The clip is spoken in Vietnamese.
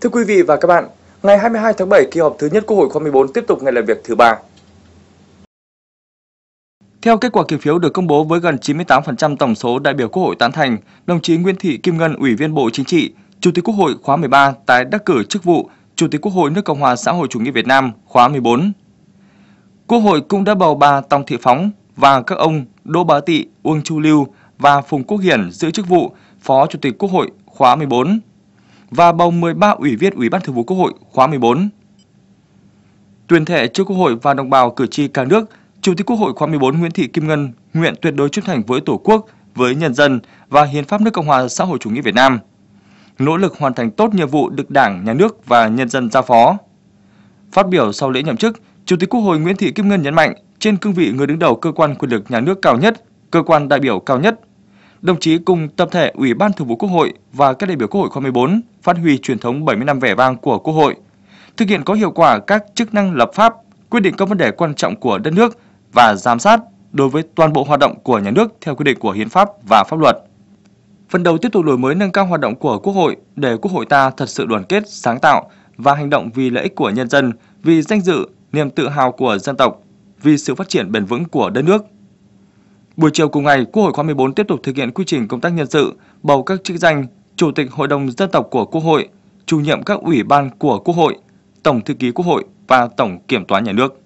Thưa quý vị và các bạn, ngày 22 tháng 7 kỳ họp thứ nhất Quốc hội khóa 14 tiếp tục ngày làm việc thứ ba. Theo kết quả kiểm phiếu được công bố với gần 98% tổng số đại biểu Quốc hội tán thành, đồng chí Nguyễn Thị Kim Ngân, Ủy viên Bộ Chính trị, Chủ tịch Quốc hội khóa 13 tái đắc cử chức vụ Chủ tịch Quốc hội nước Cộng hòa xã hội chủ nghĩa Việt Nam khóa 14. Quốc hội cũng đã bầu bà Tòng Thị Phóng và các ông Đỗ Bá Tị, Uông Chu Lưu và Phùng Quốc Hiển giữ chức vụ Phó Chủ tịch Quốc hội khóa 14 và bầu 13 ủy viên Ủy ban Thường vụ Quốc hội khóa 14. Tuyên thệ trước Quốc hội và đồng bào cử tri cả nước, Chủ tịch Quốc hội khóa 14 Nguyễn Thị Kim Ngân nguyện tuyệt đối trung thành với Tổ quốc, với nhân dân và hiến pháp nước Cộng hòa xã hội chủ nghĩa Việt Nam. Nỗ lực hoàn thành tốt nhiệm vụ được Đảng, Nhà nước và nhân dân giao phó. Phát biểu sau lễ nhậm chức, Chủ tịch Quốc hội Nguyễn Thị Kim Ngân nhấn mạnh, trên cương vị người đứng đầu cơ quan quyền lực nhà nước cao nhất, cơ quan đại biểu cao nhất đồng chí cùng tập thể Ủy ban Thường vụ Quốc hội và các đại biểu Quốc hội khóa 14 phát huy truyền thống 70 năm vẻ vang của Quốc hội, thực hiện có hiệu quả các chức năng lập pháp, quyết định các vấn đề quan trọng của đất nước và giám sát đối với toàn bộ hoạt động của nhà nước theo quy định của hiến pháp và pháp luật. Phần đầu tiếp tục đổi mới nâng cao hoạt động của Quốc hội để Quốc hội ta thật sự đoàn kết, sáng tạo và hành động vì lợi ích của nhân dân, vì danh dự, niềm tự hào của dân tộc, vì sự phát triển bền vững của đất nước. Buổi chiều cùng ngày, Quốc hội khóa 14 tiếp tục thực hiện quy trình công tác nhân sự, bầu các chức danh Chủ tịch Hội đồng dân tộc của Quốc hội, chủ nhiệm các ủy ban của Quốc hội, Tổng thư ký Quốc hội và Tổng kiểm toán nhà nước.